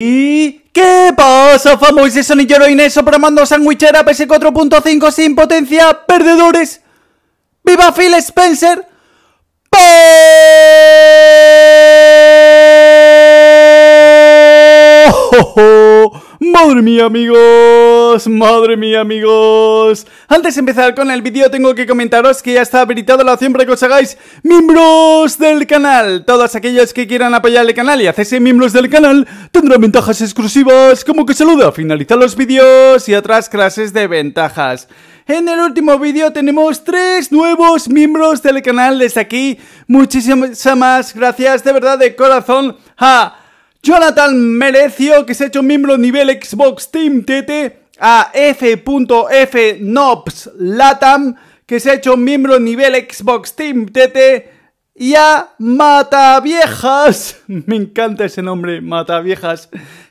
¿Y qué pasa, famosos sonillero Inés, programando sandwichera PS4.5 sin potencia, perdedores? ¡Viva Phil Spencer! ¡Pee! Oh, ¡Madre mía, amigos! ¡Madre mía, amigos! Antes de empezar con el vídeo, tengo que comentaros que ya está habilitado la opción para que os hagáis miembros del canal. Todos aquellos que quieran apoyar el canal y hacerse miembros del canal tendrán ventajas exclusivas como que saluda, finalizar los vídeos y otras clases de ventajas. En el último vídeo tenemos tres nuevos miembros del canal desde aquí. Muchísimas más gracias de verdad de corazón a... Jonathan Merecio, que se ha hecho miembro nivel Xbox Team TT, a F.F. Nobs Latam, que se ha hecho miembro nivel Xbox Team TT, y a Mataviejas, me encanta ese nombre, Mataviejas,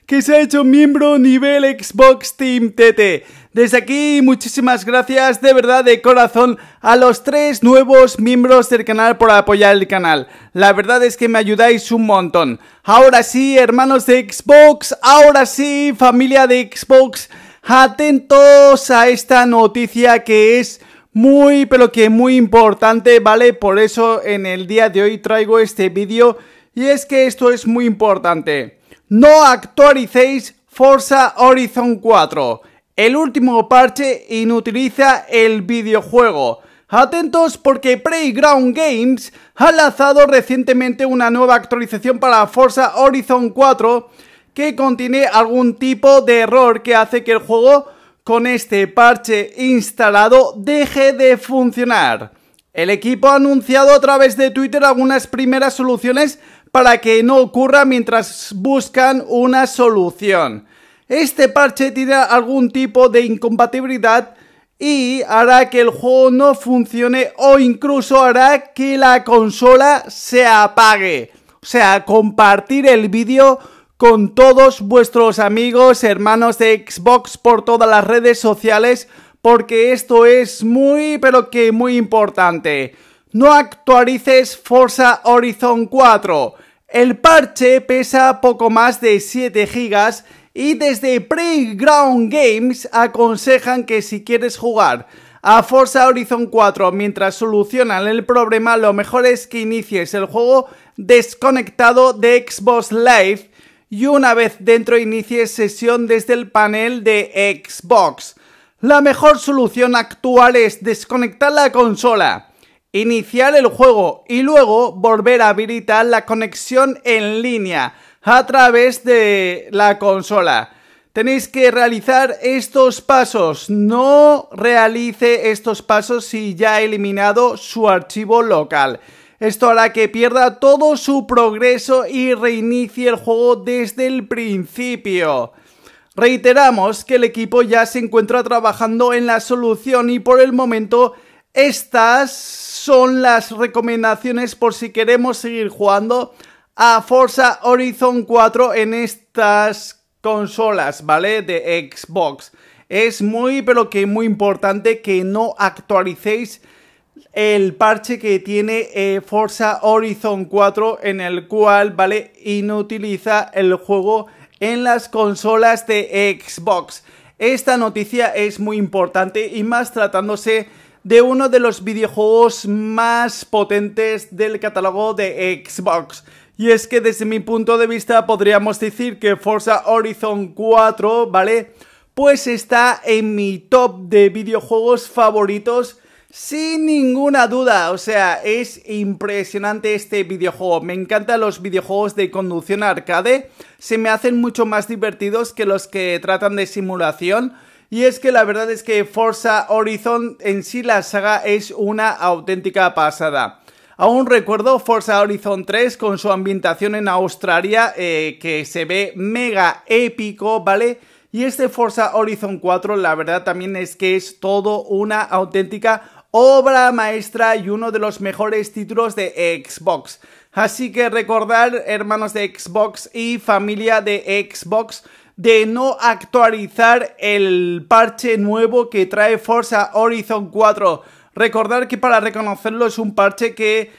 que se ha hecho miembro nivel Xbox Team TT. Desde aquí, muchísimas gracias de verdad de corazón a los tres nuevos miembros del canal por apoyar el canal. La verdad es que me ayudáis un montón. Ahora sí, hermanos de Xbox, ahora sí, familia de Xbox, atentos a esta noticia que es muy, pero que muy importante, ¿vale? Por eso en el día de hoy traigo este vídeo y es que esto es muy importante. No actualicéis Forza Horizon 4. El último parche inutiliza el videojuego. Atentos porque Playground Games ha lanzado recientemente una nueva actualización para Forza Horizon 4 que contiene algún tipo de error que hace que el juego con este parche instalado deje de funcionar. El equipo ha anunciado a través de Twitter algunas primeras soluciones para que no ocurra mientras buscan una solución. Este parche tiene algún tipo de incompatibilidad y hará que el juego no funcione o incluso hará que la consola se apague. O sea, compartir el vídeo con todos vuestros amigos, hermanos de Xbox por todas las redes sociales porque esto es muy pero que muy importante. No actualices Forza Horizon 4. El parche pesa poco más de 7 GB y desde Playground Games aconsejan que si quieres jugar a Forza Horizon 4 mientras solucionan el problema, lo mejor es que inicies el juego desconectado de Xbox Live y una vez dentro inicies sesión desde el panel de Xbox. La mejor solución actual es desconectar la consola iniciar el juego y luego volver a habilitar la conexión en línea a través de la consola. Tenéis que realizar estos pasos. No realice estos pasos si ya ha eliminado su archivo local. Esto hará que pierda todo su progreso y reinicie el juego desde el principio. Reiteramos que el equipo ya se encuentra trabajando en la solución y por el momento estas son las recomendaciones por si queremos seguir jugando a Forza Horizon 4 en estas consolas, ¿vale? De Xbox. Es muy, pero que muy importante que no actualicéis el parche que tiene eh, Forza Horizon 4 en el cual, ¿vale? Inutiliza el juego en las consolas de Xbox. Esta noticia es muy importante y más tratándose de uno de los videojuegos más potentes del catálogo de Xbox. Y es que desde mi punto de vista podríamos decir que Forza Horizon 4, ¿vale? Pues está en mi top de videojuegos favoritos sin ninguna duda, o sea, es impresionante este videojuego. Me encantan los videojuegos de conducción arcade, se me hacen mucho más divertidos que los que tratan de simulación. Y es que la verdad es que Forza Horizon en sí la saga es una auténtica pasada. Aún recuerdo Forza Horizon 3 con su ambientación en Australia eh, que se ve mega épico, ¿vale? Y este Forza Horizon 4 la verdad también es que es todo una auténtica obra maestra y uno de los mejores títulos de Xbox. Así que recordar, hermanos de Xbox y familia de Xbox, de no actualizar el parche nuevo que trae Forza Horizon 4. Recordar que para reconocerlo es un parche que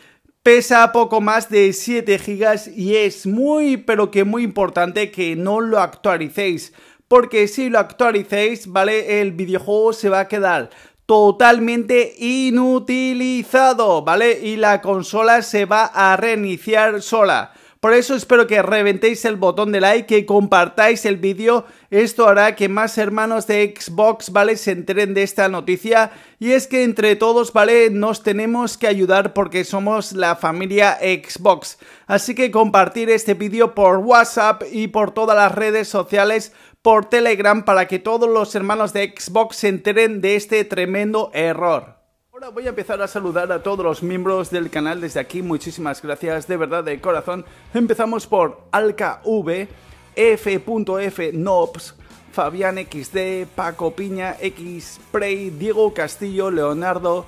pesa poco más de 7 GB y es muy pero que muy importante que no lo actualicéis. Porque si lo actualicéis, ¿vale? El videojuego se va a quedar totalmente inutilizado, ¿vale? Y la consola se va a reiniciar sola. Por eso espero que reventéis el botón de like, que compartáis el vídeo. Esto hará que más hermanos de Xbox, ¿vale? Se enteren de esta noticia. Y es que entre todos, ¿vale? Nos tenemos que ayudar porque somos la familia Xbox. Así que compartir este vídeo por WhatsApp y por todas las redes sociales por Telegram para que todos los hermanos de Xbox se enteren de este tremendo error. Ahora voy a empezar a saludar a todos los miembros del canal desde aquí. Muchísimas gracias, de verdad, de corazón. Empezamos por AlkaV, F.FNobs, Fabián XD, Paco Piña, Xprey, Diego Castillo, Leonardo,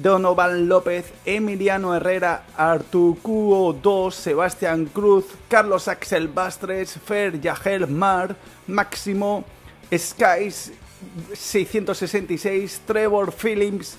Donovan López, Emiliano Herrera, Artucuo 2, Sebastián Cruz, Carlos Axel Bastres, Fer Yajer, Mar, Máximo, Skies 666, Trevor Phillips,